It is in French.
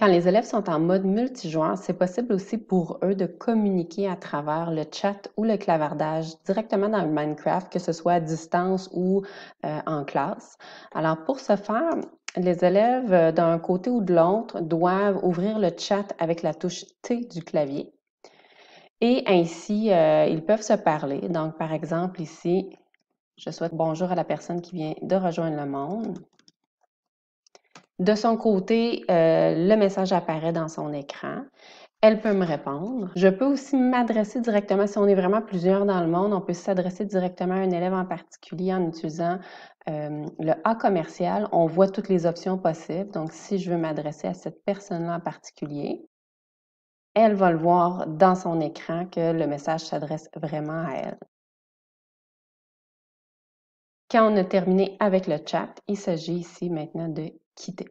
Quand les élèves sont en mode multijoueur, c'est possible aussi pour eux de communiquer à travers le chat ou le clavardage directement dans le Minecraft, que ce soit à distance ou euh, en classe. Alors pour ce faire, les élèves euh, d'un côté ou de l'autre doivent ouvrir le chat avec la touche T du clavier. Et ainsi, euh, ils peuvent se parler. Donc, par exemple, ici, je souhaite bonjour à la personne qui vient de rejoindre le monde. De son côté, euh, le message apparaît dans son écran. Elle peut me répondre. Je peux aussi m'adresser directement, si on est vraiment plusieurs dans le monde, on peut s'adresser directement à un élève en particulier en utilisant euh, le A commercial. On voit toutes les options possibles. Donc, si je veux m'adresser à cette personne-là en particulier, elle va le voir dans son écran que le message s'adresse vraiment à elle. Quand on a terminé avec le chat, il s'agit ici maintenant de quitter.